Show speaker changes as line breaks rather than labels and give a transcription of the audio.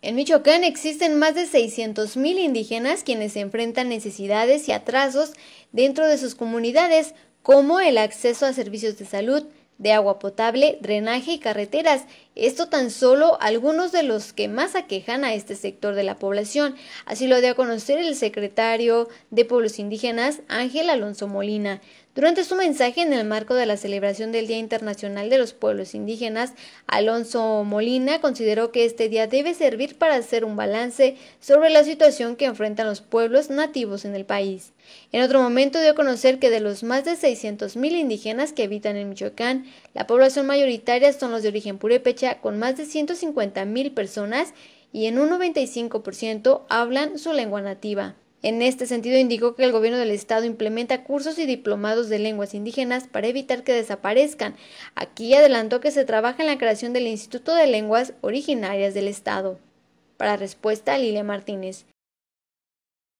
En Michoacán existen más de 600.000 indígenas quienes enfrentan necesidades y atrasos dentro de sus comunidades, como el acceso a servicios de salud, de agua potable, drenaje y carreteras. Esto tan solo algunos de los que más aquejan a este sector de la población. Así lo dio a conocer el secretario de Pueblos Indígenas, Ángel Alonso Molina. Durante su mensaje en el marco de la celebración del Día Internacional de los Pueblos Indígenas, Alonso Molina consideró que este día debe servir para hacer un balance sobre la situación que enfrentan los pueblos nativos en el país. En otro momento dio a conocer que de los más de mil indígenas que habitan en Michoacán, la población mayoritaria son los de origen purépecha, con más de mil personas, y en un 95% hablan su lengua nativa. En este sentido, indicó que el gobierno del Estado implementa cursos y diplomados de lenguas indígenas para evitar que desaparezcan. Aquí adelantó que se trabaja en la creación del Instituto de Lenguas Originarias del Estado. Para respuesta, Lilia Martínez.